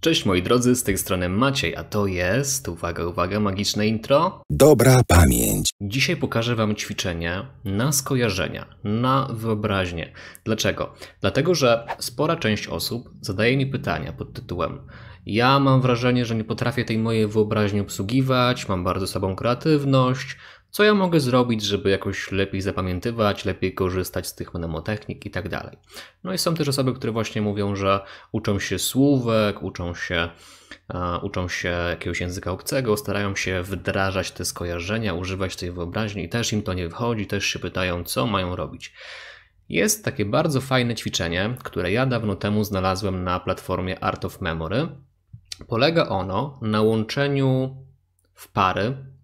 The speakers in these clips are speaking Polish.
Cześć moi drodzy, z tej strony Maciej, a to jest, uwaga, uwaga, magiczne intro. Dobra pamięć. Dzisiaj pokażę Wam ćwiczenie na skojarzenia, na wyobraźnię. Dlaczego? Dlatego, że spora część osób zadaje mi pytania pod tytułem ja mam wrażenie, że nie potrafię tej mojej wyobraźni obsługiwać, mam bardzo słabą kreatywność, co ja mogę zrobić, żeby jakoś lepiej zapamiętywać, lepiej korzystać z tych mnemotechnik i tak dalej. No i są też osoby, które właśnie mówią, że uczą się słówek, uczą się, uh, uczą się jakiegoś języka obcego, starają się wdrażać te skojarzenia, używać tej wyobraźni i też im to nie wychodzi, też się pytają, co mają robić. Jest takie bardzo fajne ćwiczenie, które ja dawno temu znalazłem na platformie Art of Memory. Polega ono na łączeniu w pary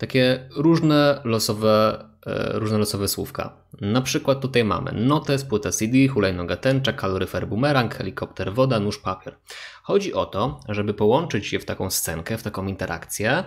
takie różne losowe, e, różne losowe słówka. Na przykład tutaj mamy notes, płyta CD, hulajnoga tęcza, kaloryfer bumerang, helikopter woda, nóż papier. Chodzi o to, żeby połączyć je w taką scenkę, w taką interakcję,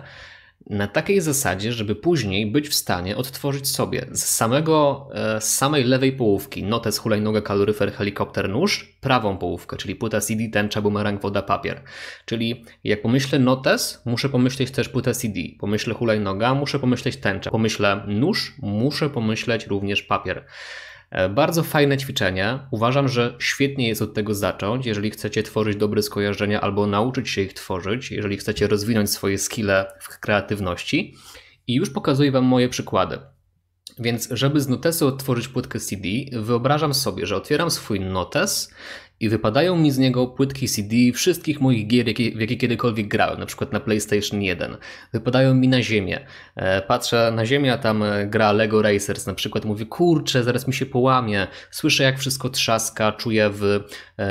na takiej zasadzie, żeby później być w stanie odtworzyć sobie z, samego, e, z samej lewej połówki notes, hulajnogę, kaloryfer, helikopter, nóż, prawą połówkę, czyli płyta CD, tęcza, bumerang, woda, papier. Czyli jak pomyślę notes, muszę pomyśleć też płytę CD, pomyślę hulajnoga, muszę pomyśleć tęcza, pomyślę nóż, muszę pomyśleć również papier. E, bardzo fajne ćwiczenie. Uważam, że świetnie jest od tego zacząć, jeżeli chcecie tworzyć dobre skojarzenia albo nauczyć się ich tworzyć, jeżeli chcecie rozwinąć swoje skille w kreatywności. I już pokazuję Wam moje przykłady. Więc, żeby z notesu odtworzyć płytkę CD, wyobrażam sobie, że otwieram swój notes i wypadają mi z niego płytki CD wszystkich moich gier, jakie, w jakie kiedykolwiek grałem, na przykład na PlayStation 1. Wypadają mi na ziemię. E, patrzę na ziemię, a tam e, gra Lego Racers na przykład. Mówię, kurczę, zaraz mi się połamie. Słyszę, jak wszystko trzaska, czuję w e,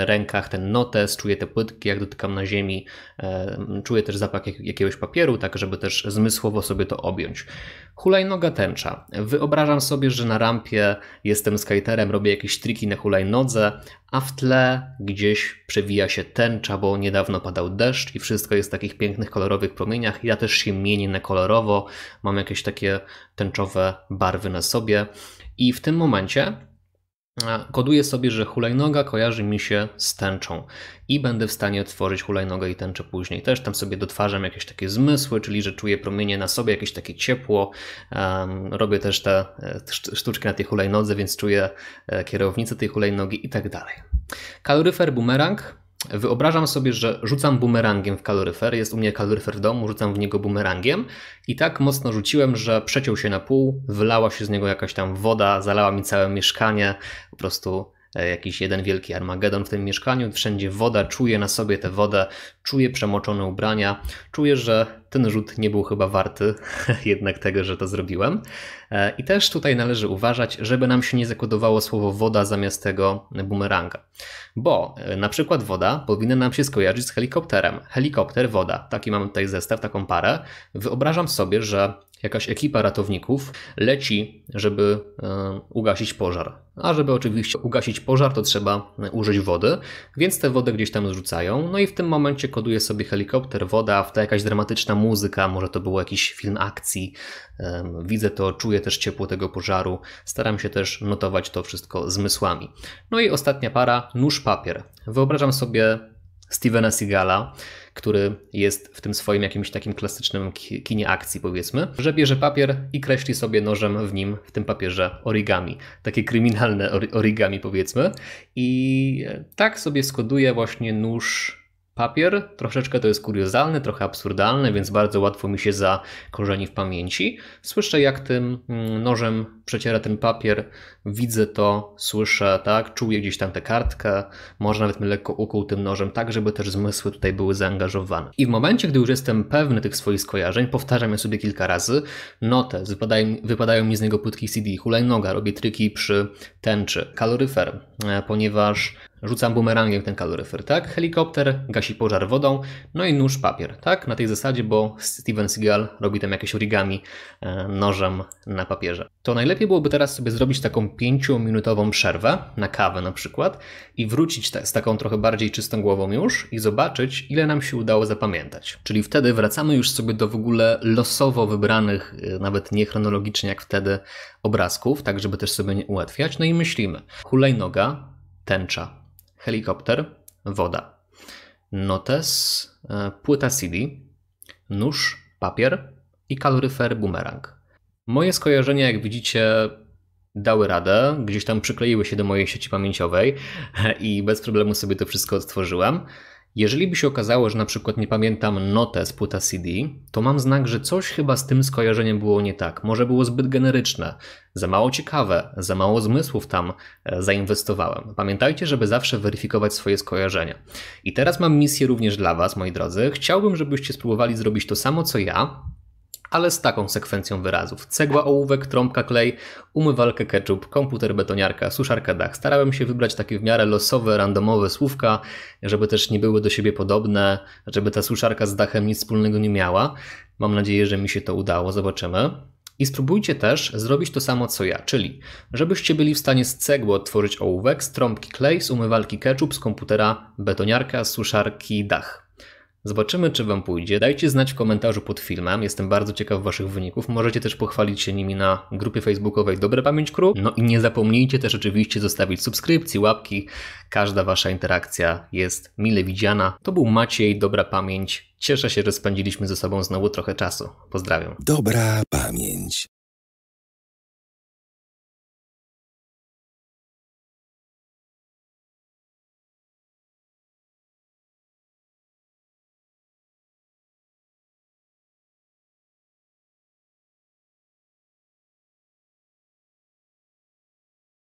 rękach ten notes, czuję te płytki, jak dotykam na ziemi. Czuję też zapach jakiegoś papieru, tak żeby też zmysłowo sobie to objąć. Hulajnoga tęcza. Wyobrażam sobie, że na rampie jestem skaterem, robię jakieś triki na hulajnodze, a w tle gdzieś przewija się tęcza, bo niedawno padał deszcz i wszystko jest w takich pięknych, kolorowych promieniach. Ja też się mienię na kolorowo, mam jakieś takie tęczowe barwy na sobie. I w tym momencie koduję sobie, że hulajnoga kojarzy mi się z tęczą i będę w stanie otworzyć hulajnogę i tęczę później. Też tam sobie dotwarzam jakieś takie zmysły, czyli że czuję promienie na sobie, jakieś takie ciepło. Um, robię też te e, sztuczki na tej hulajnodze, więc czuję e, kierownicę tej hulajnogi i tak dalej. Kaloryfer, bumerang. Wyobrażam sobie, że rzucam bumerangiem w kaloryfer. Jest u mnie kaloryfer w domu, rzucam w niego bumerangiem i tak mocno rzuciłem, że przeciął się na pół, wylała się z niego jakaś tam woda, zalała mi całe mieszkanie. Po prostu E, jakiś jeden wielki armagedon w tym mieszkaniu, wszędzie woda, czuję na sobie tę wodę, czuję przemoczone ubrania, czuję, że ten rzut nie był chyba warty jednak tego, że to zrobiłem. E, I też tutaj należy uważać, żeby nam się nie zakodowało słowo woda zamiast tego bumeranga. Bo e, na przykład woda powinna nam się skojarzyć z helikopterem. Helikopter, woda. Taki mamy tutaj zestaw, taką parę. Wyobrażam sobie, że jakaś ekipa ratowników leci, żeby e, ugasić pożar. A żeby oczywiście ugasić pożar, to trzeba użyć wody, więc tę wodę gdzieś tam zrzucają. No i w tym momencie koduje sobie helikopter, woda, w to jakaś dramatyczna muzyka, może to był jakiś film akcji. E, widzę to, czuję też ciepło tego pożaru. Staram się też notować to wszystko zmysłami. No i ostatnia para, nóż papier. Wyobrażam sobie Stevena Seagala, który jest w tym swoim jakimś takim klasycznym kinie akcji, powiedzmy, że bierze papier i kreśli sobie nożem w nim, w tym papierze, origami. Takie kryminalne origami, powiedzmy. I tak sobie skoduje właśnie nóż papier. Troszeczkę to jest kuriozalne, trochę absurdalne, więc bardzo łatwo mi się zakorzeni w pamięci. Słyszę, jak tym mm, nożem przeciera ten papier, widzę to, słyszę, tak, czuję gdzieś tam tę kartkę, może nawet mnie lekko ukłuł tym nożem, tak, żeby też zmysły tutaj były zaangażowane. I w momencie, gdy już jestem pewny tych swoich skojarzeń, powtarzam je sobie kilka razy, notę, wypadają, wypadają mi z niego płytki CD, hulajnoga, robię triki przy tęczy, kaloryfer, e, ponieważ Rzucam bumerangiem ten kaloryfer, tak? Helikopter gasi pożar wodą, no i nóż papier, tak? Na tej zasadzie, bo Steven Seagal robi tam jakieś origami e, nożem na papierze. To najlepiej byłoby teraz sobie zrobić taką pięciominutową przerwę, na kawę na przykład, i wrócić z taką trochę bardziej czystą głową już i zobaczyć, ile nam się udało zapamiętać. Czyli wtedy wracamy już sobie do w ogóle losowo wybranych, e, nawet nie chronologicznie jak wtedy, obrazków, tak żeby też sobie nie ułatwiać, no i myślimy. Hulajnoga, tęcza, helikopter, woda, notes, e, płyta CD, nóż, papier i kaloryfer bumerang. Moje skojarzenia, jak widzicie, dały radę, gdzieś tam przykleiły się do mojej sieci pamięciowej i bez problemu sobie to wszystko odtworzyłem. Jeżeli by się okazało, że na przykład nie pamiętam notę z płyta CD, to mam znak, że coś chyba z tym skojarzeniem było nie tak. Może było zbyt generyczne, za mało ciekawe, za mało zmysłów tam e, zainwestowałem. Pamiętajcie, żeby zawsze weryfikować swoje skojarzenia. I teraz mam misję również dla Was, moi drodzy. Chciałbym, żebyście spróbowali zrobić to samo co ja, ale z taką sekwencją wyrazów. Cegła, ołówek, trąbka, klej, umywalkę, ketchup, komputer, betoniarka, suszarka, dach. Starałem się wybrać takie w miarę losowe, randomowe słówka, żeby też nie były do siebie podobne, żeby ta suszarka z dachem nic wspólnego nie miała. Mam nadzieję, że mi się to udało, zobaczymy. I spróbujcie też zrobić to samo co ja, czyli żebyście byli w stanie z cegły otworzyć ołówek, z trąbki klej, z umywalki ketchup, z komputera betoniarka, z suszarki dach. Zobaczymy, czy Wam pójdzie. Dajcie znać w komentarzu pod filmem. Jestem bardzo ciekaw Waszych wyników. Możecie też pochwalić się nimi na grupie facebookowej Dobra Pamięć Crew. No i nie zapomnijcie też oczywiście zostawić subskrypcji, łapki. Każda Wasza interakcja jest mile widziana. To był Maciej, Dobra Pamięć. Cieszę się, że spędziliśmy ze sobą znowu trochę czasu. Pozdrawiam. Dobra Pamięć.